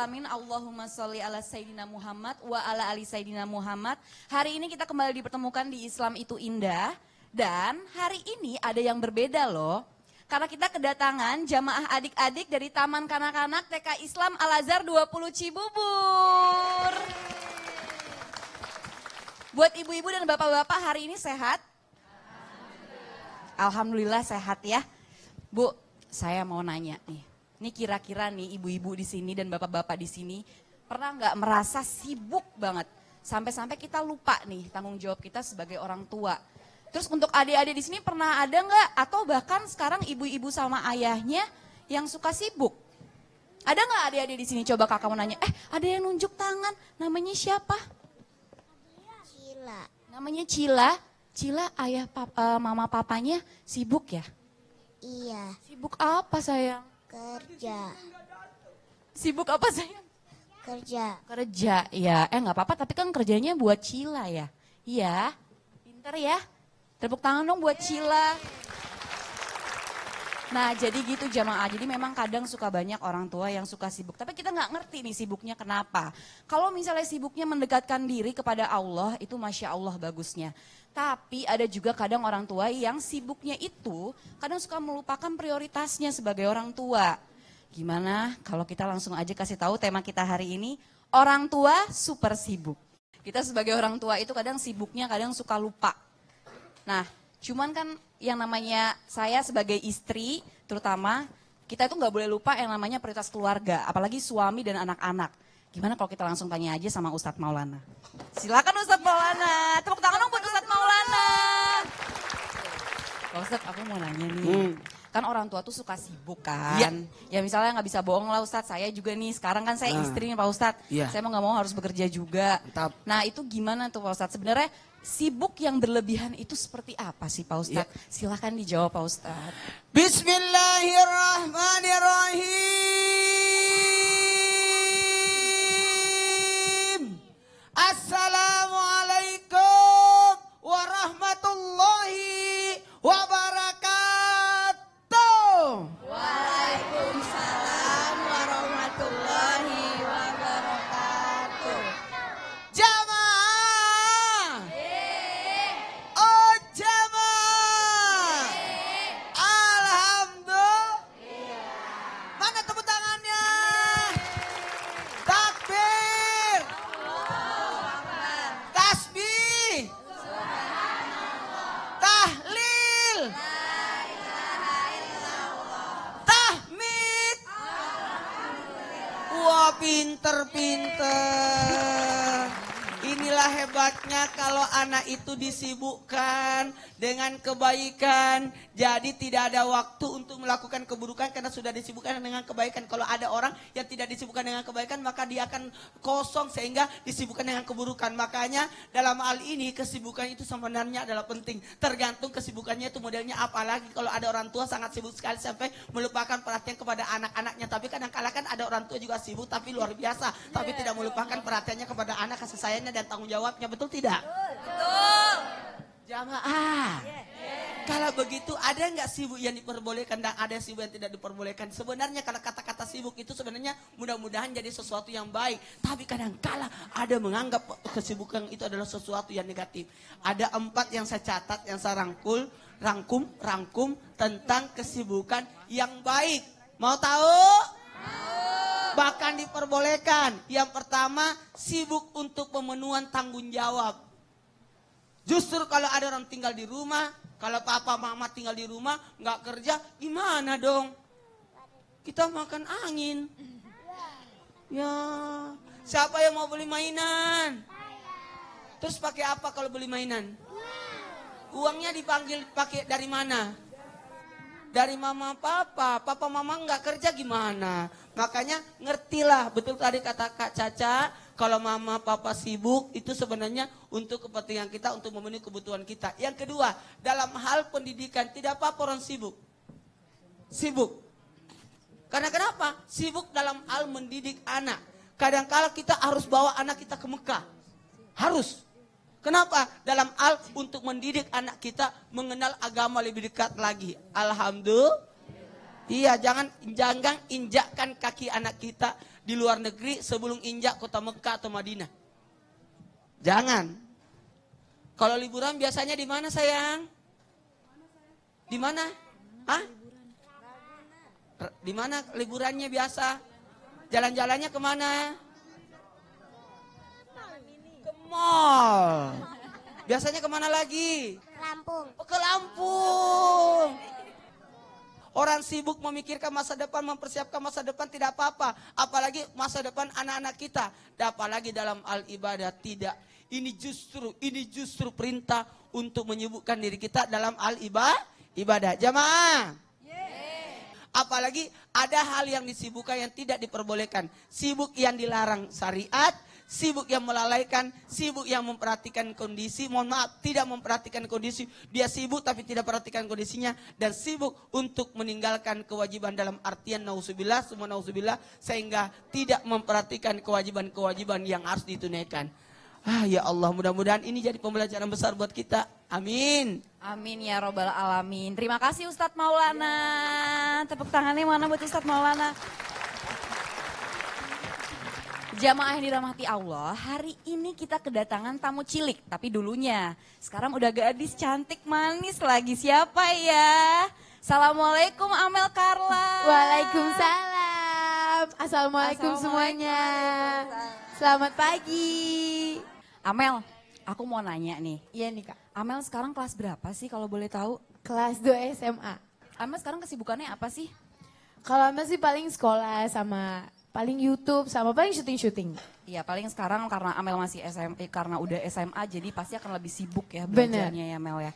alamin. Allahumma sholli ala Sayyidina Muhammad wa ala ali Sayyidina Muhammad. Hari ini kita kembali dipertemukan di Islam itu indah. Dan hari ini ada yang berbeda loh. Karena kita kedatangan jamaah adik-adik dari Taman Kanak-Kanak TK Islam Al-Azhar 20 Cibubur. Buat ibu-ibu dan bapak-bapak hari ini sehat? Alhamdulillah sehat ya. Bu, saya mau nanya nih. Ini kira-kira nih ibu-ibu di sini dan bapak-bapak di sini pernah nggak merasa sibuk banget sampai-sampai kita lupa nih tanggung jawab kita sebagai orang tua. Terus untuk adik-adik di sini pernah ada nggak atau bahkan sekarang ibu-ibu sama ayahnya yang suka sibuk? Ada nggak adik-adik di sini coba kakak mau nanya? Eh ada yang nunjuk tangan, namanya siapa? Cila. Namanya Cila. Cila ayah papa, eh, mama papanya sibuk ya? Iya. Sibuk apa sayang? Kerja. Sibuk apa sayang? Kerja. Kerja, ya. Eh nggak apa-apa, tapi kan kerjanya buat Cila ya. Iya, pinter ya. Tepuk tangan dong buat Cila. Nah jadi gitu jamaah, jadi memang kadang suka banyak orang tua yang suka sibuk. Tapi kita nggak ngerti nih sibuknya kenapa. Kalau misalnya sibuknya mendekatkan diri kepada Allah, itu Masya Allah bagusnya. Tapi ada juga kadang orang tua yang sibuknya itu kadang suka melupakan prioritasnya sebagai orang tua. Gimana kalau kita langsung aja kasih tahu tema kita hari ini, orang tua super sibuk. Kita sebagai orang tua itu kadang sibuknya kadang suka lupa. Nah, cuman kan yang namanya saya sebagai istri terutama kita itu nggak boleh lupa yang namanya prioritas keluarga, apalagi suami dan anak-anak. Gimana kalau kita langsung tanya aja sama Ustadz Maulana? Silakan Ustadz Maulana, tepuk tangan dong buat Ustadz Maulana. Pak Ustadz, aku mau nanya nih. Hmm kan orang tua tuh suka sibuk kan. Ya, ya misalnya nggak bisa bohong lah Ustadz, saya juga nih sekarang kan saya nah. istrinya Pak Ustadz. Ya. Saya mau nggak mau harus bekerja juga. Mantap. Nah itu gimana tuh Pak Ustadz? Sebenarnya sibuk yang berlebihan itu seperti apa sih Pak Ustadz? Ya. Silahkan dijawab Pak Ustadz. Bismillahirrahmanirrahim. disibukkan dengan kebaikan. Jadi tidak ada waktu untuk melakukan keburukan karena sudah disibukkan dengan kebaikan. Kalau ada orang yang tidak disibukkan dengan kebaikan maka dia akan kosong sehingga disibukkan dengan keburukan. Makanya dalam hal ini kesibukan itu sebenarnya adalah penting. Tergantung kesibukannya itu modelnya apa lagi. Kalau ada orang tua sangat sibuk sekali sampai melupakan perhatian kepada anak-anaknya. Tapi kadang-kala kan ada orang tua juga sibuk tapi luar biasa. Tapi tidak melupakan perhatiannya kepada anak, kasih sayangnya dan tanggung jawabnya. Betul tidak? Betul. Jamaah, Kalau begitu ada nggak sibuk yang diperbolehkan dan ada sibuk yang tidak diperbolehkan? Sebenarnya kalau kata-kata sibuk itu sebenarnya mudah-mudahan jadi sesuatu yang baik. Tapi kadang kala ada menganggap kesibukan itu adalah sesuatu yang negatif. Ada empat yang saya catat, yang saya rangkul, rangkum, rangkum tentang kesibukan yang baik. Mau tahu? Bahkan diperbolehkan. Yang pertama, sibuk untuk pemenuhan tanggung jawab Justru kalau ada orang tinggal di rumah, kalau papa mama tinggal di rumah, nggak kerja, gimana dong? Kita makan angin. Ya, siapa yang mau beli mainan? Terus pakai apa kalau beli mainan? Uangnya dipanggil pakai dari mana? Dari mama papa. Papa mama nggak kerja gimana? Makanya ngertilah betul tadi kata Kak Caca, kalau mama papa sibuk itu sebenarnya untuk kepentingan kita untuk memenuhi kebutuhan kita. Yang kedua, dalam hal pendidikan tidak apa-apa orang sibuk. Sibuk. Karena kenapa? Sibuk dalam hal mendidik anak. kadang Kadangkala kita harus bawa anak kita ke Mekah. Harus. Kenapa? Dalam hal untuk mendidik anak kita mengenal agama lebih dekat lagi. Alhamdulillah. Iya, jangan jangan injakkan kaki anak kita di luar negeri sebelum injak kota Mekah atau Madinah. Jangan. Kalau liburan biasanya di mana sayang? Di mana? Hah? Di mana liburannya biasa? Jalan-jalannya kemana? Ke mall. Biasanya kemana lagi? Lampung. Oh, ke Lampung. Orang sibuk memikirkan masa depan, mempersiapkan masa depan tidak apa-apa. Apalagi masa depan anak-anak kita. Apalagi dalam al ibadah tidak. Ini justru, ini justru perintah untuk menyibukkan diri kita dalam al ibadah. Ibadah jamaah. Apalagi ada hal yang disibukkan yang tidak diperbolehkan. Sibuk yang dilarang syariat, sibuk yang melalaikan, sibuk yang memperhatikan kondisi, mohon maaf, tidak memperhatikan kondisi, dia sibuk tapi tidak perhatikan kondisinya, dan sibuk untuk meninggalkan kewajiban dalam artian nausubillah, semua nausubillah, sehingga tidak memperhatikan kewajiban-kewajiban yang harus ditunaikan. Ah ya Allah, mudah-mudahan ini jadi pembelajaran besar buat kita. Amin. Amin ya robbal alamin. Terima kasih Ustadz Maulana. Tepuk tangannya mana buat Ustadz Maulana. Jamaah yang dirahmati Allah, hari ini kita kedatangan tamu cilik, tapi dulunya. Sekarang udah gadis cantik manis lagi, siapa ya? Assalamualaikum Amel Carla. Waalaikumsalam. Assalamualaikum, semuanya. Selamat pagi. Amel, aku mau nanya nih. Iya nih Kak. Amel sekarang kelas berapa sih kalau boleh tahu? Kelas 2 SMA. Amel sekarang kesibukannya apa sih? Kalau Amel sih paling sekolah sama Paling YouTube sama paling syuting-syuting. Iya, paling sekarang karena Amel masih SMP eh, karena udah SMA jadi pasti akan lebih sibuk ya belajarnya Bener. ya Mel ya.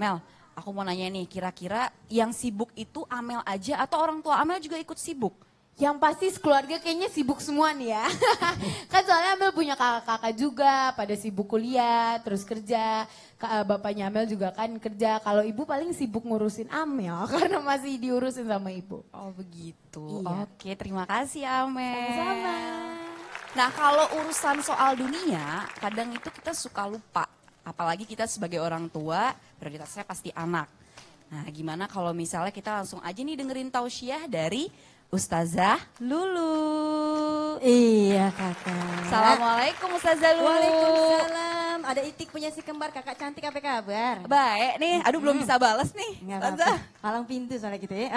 Mel, aku mau nanya nih, kira-kira yang sibuk itu Amel aja atau orang tua Amel juga ikut sibuk? Yang pasti keluarga kayaknya sibuk semua nih ya. kan soalnya Amel punya kakak-kakak juga, pada sibuk kuliah, terus kerja. Eh, bapaknya Amel juga kan kerja. Kalau ibu paling sibuk ngurusin Amel karena masih diurusin sama ibu. Oh begitu. Iya. Oke, terima kasih Amel. Sama-sama. Nah kalau urusan soal dunia, kadang itu kita suka lupa. Apalagi kita sebagai orang tua, prioritasnya pasti anak. Nah gimana kalau misalnya kita langsung aja nih dengerin tausiah dari Ustazah Lulu. Iya kakak. Assalamualaikum Ustazah Lulu. Waalaikumsalam. Ada itik punya si kembar kakak cantik apa kabar? Baik nih, aduh belum bisa balas nih. Enggak Ustazah. Apa -apa. Palang pintu soalnya gitu ya.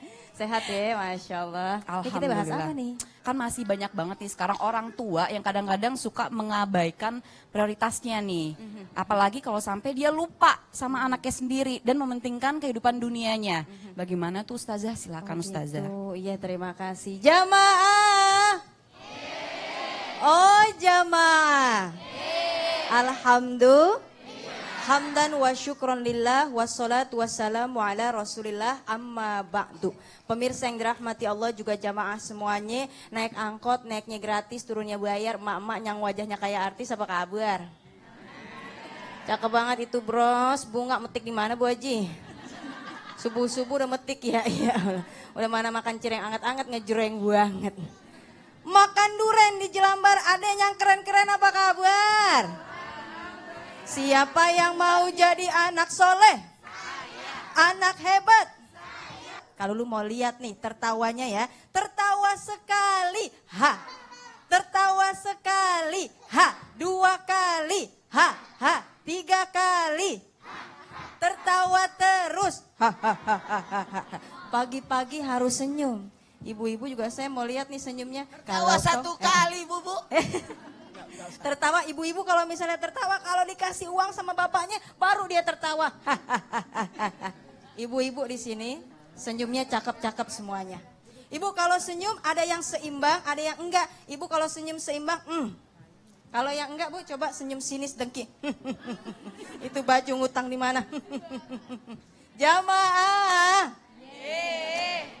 Sehat ya, Masya Allah. Alhamdulillah. kita bahas apa nih? Kan masih banyak banget nih sekarang orang tua yang kadang-kadang suka mengabaikan prioritasnya nih. Mhm. Apalagi kalau sampai dia lupa sama anaknya sendiri dan mementingkan kehidupan dunianya. Mhm. Bagaimana tuh Ustazah? Silakan oh, gitu. Ustazah. Gitu. Iya terima kasih. Jamaah. Oh jamaah. Alhamdulillah. Hamdan wa syukron lillah salam wa ala rasulillah amma ba'du Pemirsa yang dirahmati Allah juga jamaah semuanya Naik angkot, naiknya gratis, turunnya bayar Mak-mak yang wajahnya kayak artis apa kabar? Cakep banget itu bros, bunga metik di mana Bu Haji? Subuh-subuh udah metik ya, ya Udah mana makan cireng anget-anget ngejreng banget Makan duren di Jelambar ada yang keren-keren apa kabar? Siapa yang mau jadi anak soleh? Saya. Anak hebat? Saya. Kalau lu mau lihat nih tertawanya ya, tertawa sekali, ha. Tertawa sekali, ha. Dua kali, ha, ha. Tiga kali, tertawa terus, ha, ha, ha, Pagi-pagi harus senyum. Ibu-ibu juga saya mau lihat nih senyumnya. Tertawa Kalau satu toh, kali, eh. Bu, Bu. Tertawa ibu-ibu kalau misalnya tertawa kalau dikasih uang sama bapaknya baru dia tertawa. Ibu-ibu di sini senyumnya cakep-cakep semuanya. Ibu kalau senyum ada yang seimbang, ada yang enggak. Ibu kalau senyum seimbang, hmm. Kalau yang enggak bu coba senyum sinis dengki. Itu baju ngutang di mana? Jamaah.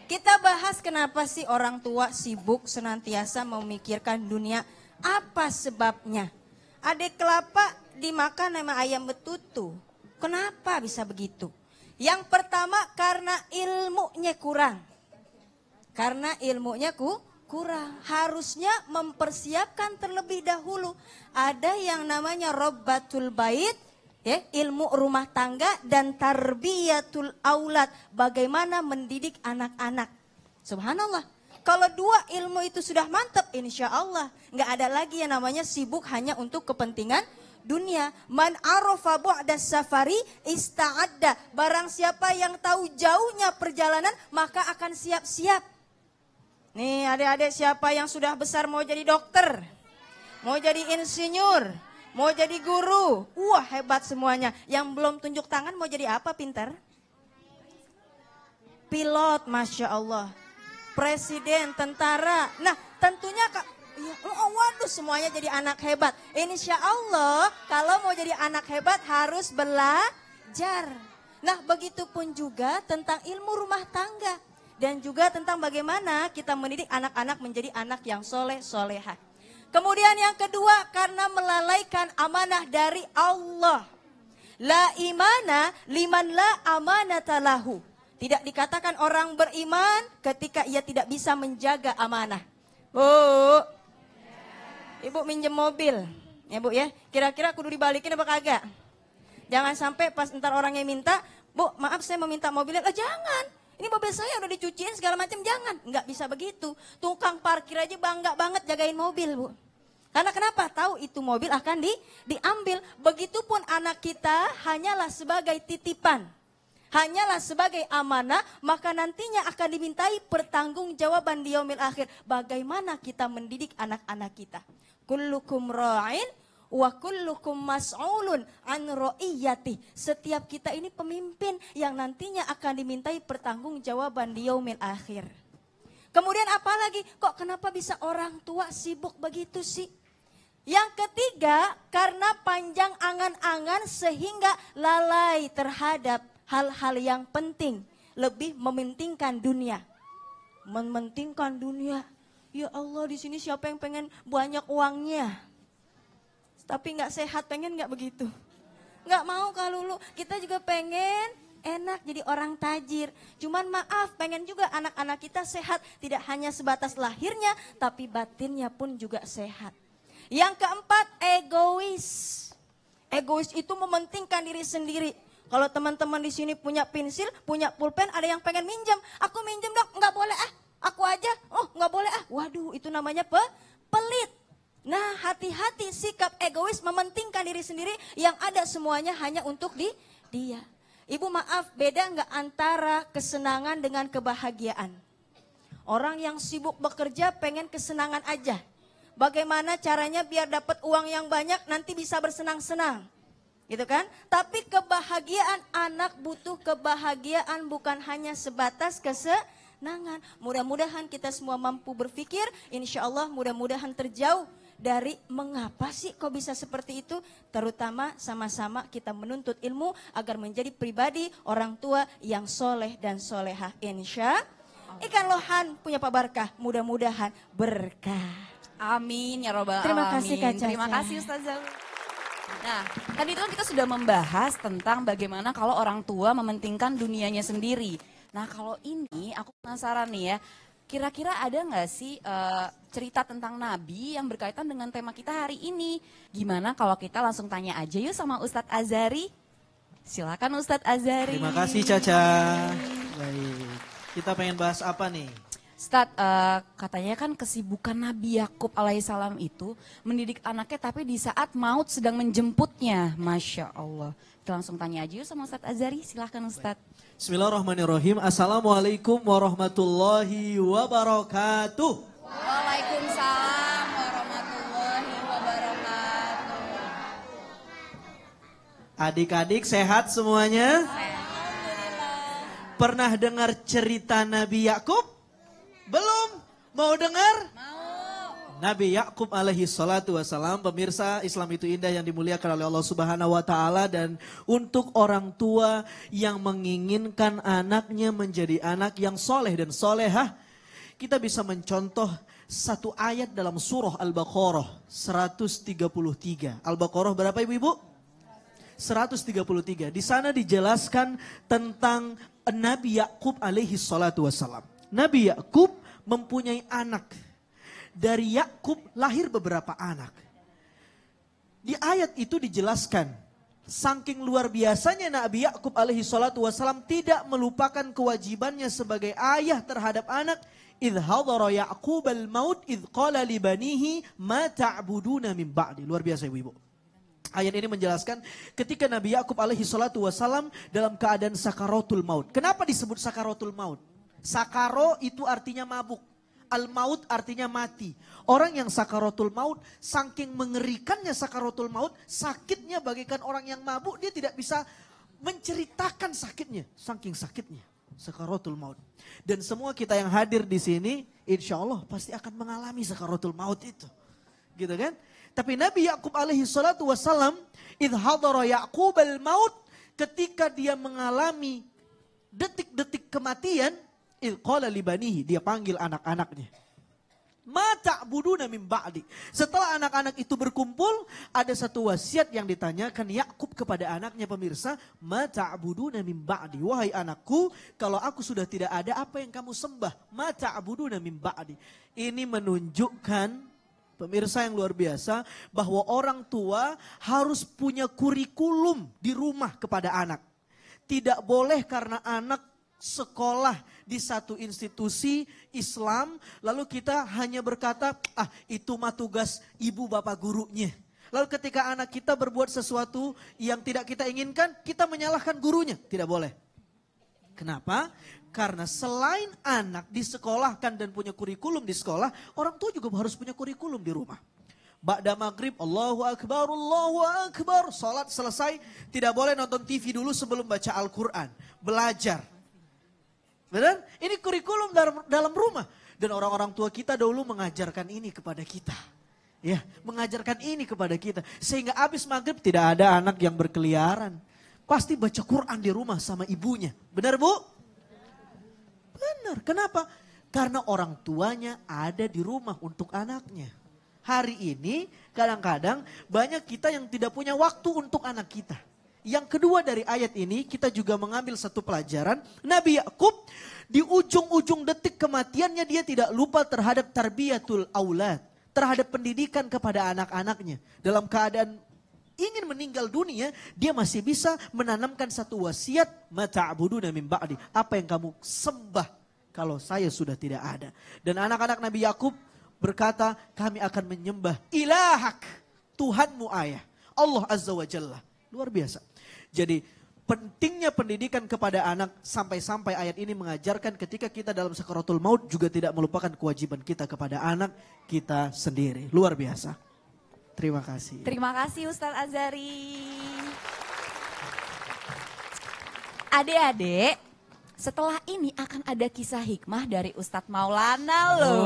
Kita bahas kenapa sih orang tua sibuk senantiasa memikirkan dunia apa sebabnya? Adik kelapa dimakan sama ayam betutu. Kenapa bisa begitu? Yang pertama karena ilmunya kurang. Karena ilmunya ku kurang. Harusnya mempersiapkan terlebih dahulu. Ada yang namanya robbatul bait, ya, ilmu rumah tangga dan tarbiyatul aulat. Bagaimana mendidik anak-anak. Subhanallah kalau dua ilmu itu sudah mantap, insya Allah nggak ada lagi yang namanya sibuk hanya untuk kepentingan dunia. Man arofa bu'da safari ista'adda. Barang siapa yang tahu jauhnya perjalanan maka akan siap-siap. Nih adik-adik siapa yang sudah besar mau jadi dokter? Mau jadi insinyur? Mau jadi guru? Wah hebat semuanya. Yang belum tunjuk tangan mau jadi apa pinter? Pilot Masya Allah presiden tentara. Nah, tentunya Kak ya, oh, waduh semuanya jadi anak hebat. Insya Allah kalau mau jadi anak hebat harus belajar. Nah, begitupun juga tentang ilmu rumah tangga dan juga tentang bagaimana kita mendidik anak-anak menjadi anak yang soleh solehah. Kemudian yang kedua karena melalaikan amanah dari Allah. La imana liman la amanatalahu. Tidak dikatakan orang beriman ketika ia tidak bisa menjaga amanah. Bu, ibu minjem mobil, ya bu ya. Kira-kira kudu dibalikin apa kagak? Jangan sampai pas ntar orangnya minta, bu maaf saya meminta mobilnya, lah jangan. Ini mobil saya udah dicuciin segala macam, jangan. Enggak bisa begitu. Tukang parkir aja bangga banget jagain mobil bu. Karena kenapa? Tahu itu mobil akan di, diambil. Begitupun anak kita hanyalah sebagai titipan hanyalah sebagai amanah, maka nantinya akan dimintai pertanggungjawaban di yaumil akhir. Bagaimana kita mendidik anak-anak kita? Kullukum ra'in wa kullukum mas'ulun an ra'iyati. Setiap kita ini pemimpin yang nantinya akan dimintai pertanggungjawaban di yaumil akhir. Kemudian apalagi? Kok kenapa bisa orang tua sibuk begitu sih? Yang ketiga, karena panjang angan-angan sehingga lalai terhadap hal-hal yang penting, lebih mementingkan dunia. Mementingkan dunia. Ya Allah, di sini siapa yang pengen banyak uangnya? Tapi nggak sehat, pengen nggak begitu? Nggak mau kalau lu, kita juga pengen enak jadi orang tajir. Cuman maaf, pengen juga anak-anak kita sehat, tidak hanya sebatas lahirnya, tapi batinnya pun juga sehat. Yang keempat, egois. Egois itu mementingkan diri sendiri. Kalau teman-teman di sini punya pensil, punya pulpen, ada yang pengen minjem. Aku minjem dong, nggak boleh ah. Aku aja, oh nggak boleh ah. Waduh, itu namanya pe pelit. Nah, hati-hati sikap egois mementingkan diri sendiri yang ada semuanya hanya untuk di dia. Ibu maaf, beda nggak antara kesenangan dengan kebahagiaan? Orang yang sibuk bekerja pengen kesenangan aja. Bagaimana caranya biar dapat uang yang banyak nanti bisa bersenang-senang gitu kan? Tapi kebahagiaan anak butuh kebahagiaan bukan hanya sebatas kesenangan. Mudah-mudahan kita semua mampu berpikir, insya Allah mudah-mudahan terjauh dari mengapa sih kok bisa seperti itu? Terutama sama-sama kita menuntut ilmu agar menjadi pribadi orang tua yang soleh dan solehah. Insya Ikan lohan punya Pak Barkah, mudah-mudahan berkah. Amin ya robbal alamin. Terima kasih Kak Terima kasih Ustazah. Nah, tadi itu kan kita sudah membahas tentang bagaimana kalau orang tua mementingkan dunianya sendiri. Nah, kalau ini aku penasaran nih ya, kira-kira ada nggak sih uh, cerita tentang Nabi yang berkaitan dengan tema kita hari ini? Gimana kalau kita langsung tanya aja yuk sama Ustadz Azari? Silakan Ustadz Azari. Terima kasih Caca. Baik. Kita pengen bahas apa nih? Stad, uh, eh, katanya kan kesibukan Nabi Yakub alaihissalam itu mendidik anaknya tapi di saat maut sedang menjemputnya. Masya Allah. Kita langsung tanya aja yuk sama Ustaz Azari. Silahkan Ustaz. Bismillahirrahmanirrahim. Assalamualaikum warahmatullahi wabarakatuh. Waalaikumsalam warahmatullahi wabarakatuh. Adik-adik sehat semuanya? Sehat. Pernah dengar cerita Nabi Yakub? Mau dengar? Mau. Nabi Yakub alaihi salatu wasalam, pemirsa Islam itu indah yang dimuliakan oleh Allah Subhanahu wa taala dan untuk orang tua yang menginginkan anaknya menjadi anak yang soleh dan solehah, kita bisa mencontoh satu ayat dalam surah Al-Baqarah 133. Al-Baqarah berapa Ibu-ibu? 133. Di sana dijelaskan tentang Nabi Yakub alaihi salatu wasalam. Nabi Yakub mempunyai anak. Dari Yakub lahir beberapa anak. Di ayat itu dijelaskan, saking luar biasanya Nabi Yakub alaihi salatu wasalam tidak melupakan kewajibannya sebagai ayah terhadap anak. Idh Ya'qub al-maut idh qala libanihi ma ta'buduna min ba'di. Luar biasa ibu-ibu. Ayat ini menjelaskan ketika Nabi Yakub alaihi salatu wasalam dalam keadaan sakaratul maut. Kenapa disebut sakaratul maut? Sakaro itu artinya mabuk. Al-maut artinya mati. Orang yang sakarotul maut, saking mengerikannya sakarotul maut, sakitnya bagaikan orang yang mabuk, dia tidak bisa menceritakan sakitnya. Saking sakitnya, sakarotul maut. Dan semua kita yang hadir di sini, insya Allah pasti akan mengalami sakarotul maut itu. Gitu kan? Tapi Nabi Yakub alaihi salatu wasalam, idhadara Yakub al-maut, ketika dia mengalami detik-detik kematian, Ilqala libanihi, dia panggil anak-anaknya. Mata buduna min ba'di. Setelah anak-anak itu berkumpul, ada satu wasiat yang ditanyakan Yakub kepada anaknya pemirsa, mata buduna min ba'di. Wahai anakku, kalau aku sudah tidak ada, apa yang kamu sembah? Mata buduna min ba'di. Ini menunjukkan Pemirsa yang luar biasa, bahwa orang tua harus punya kurikulum di rumah kepada anak. Tidak boleh karena anak sekolah di satu institusi Islam, lalu kita hanya berkata, ah itu mah tugas ibu bapak gurunya. Lalu ketika anak kita berbuat sesuatu yang tidak kita inginkan, kita menyalahkan gurunya. Tidak boleh. Kenapa? Karena selain anak disekolahkan dan punya kurikulum di sekolah, orang tua juga harus punya kurikulum di rumah. Ba'da maghrib, Allahu Akbar, Allahu Akbar. Salat selesai, tidak boleh nonton TV dulu sebelum baca Al-Quran. Belajar. Benar? Ini kurikulum dalam, dalam rumah. Dan orang-orang tua kita dahulu mengajarkan ini kepada kita. Ya, mengajarkan ini kepada kita. Sehingga habis maghrib tidak ada anak yang berkeliaran. Pasti baca Quran di rumah sama ibunya. Benar bu? Benar. Kenapa? Karena orang tuanya ada di rumah untuk anaknya. Hari ini kadang-kadang banyak kita yang tidak punya waktu untuk anak kita yang kedua dari ayat ini kita juga mengambil satu pelajaran. Nabi Yakub di ujung-ujung detik kematiannya dia tidak lupa terhadap tarbiyatul aulad, terhadap pendidikan kepada anak-anaknya. Dalam keadaan ingin meninggal dunia, dia masih bisa menanamkan satu wasiat mata'buduna min ba'di, apa yang kamu sembah kalau saya sudah tidak ada. Dan anak-anak Nabi Yakub berkata, kami akan menyembah ilahak, Tuhanmu ayah, Allah Azza wa Jalla. Luar biasa. Jadi pentingnya pendidikan kepada anak sampai-sampai ayat ini mengajarkan ketika kita dalam sekaratul maut juga tidak melupakan kewajiban kita kepada anak kita sendiri. Luar biasa. Terima kasih. Terima kasih Ustaz Azari. Adik-adik, setelah ini akan ada kisah hikmah dari Ustadz Maulana loh. Oh.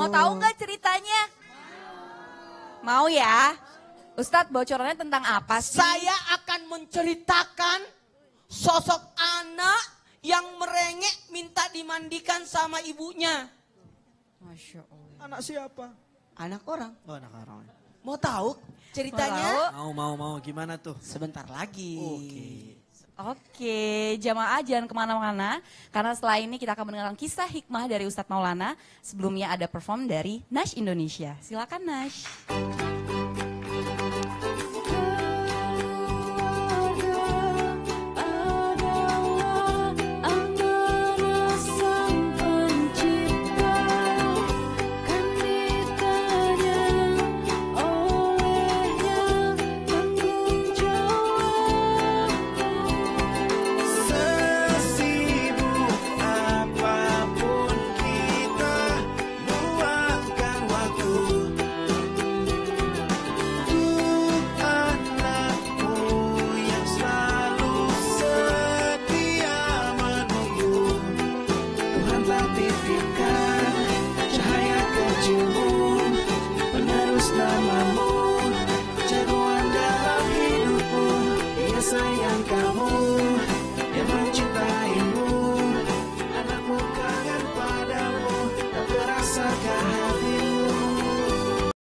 Mau tahu nggak ceritanya? Mau ya? Ustadz bocorannya tentang apa sih? Saya akan menceritakan sosok anak yang merengek minta dimandikan sama ibunya. Masya Allah. Anak siapa? Anak orang. Oh anak orang. Mau tahu ceritanya? Mau mau mau gimana tuh? Sebentar lagi. Oke. Okay. Oke, jamaah jangan kemana-mana karena setelah ini kita akan mendengarkan kisah hikmah dari Ustadz Maulana. Sebelumnya ada perform dari Nash Indonesia. Silakan Nash.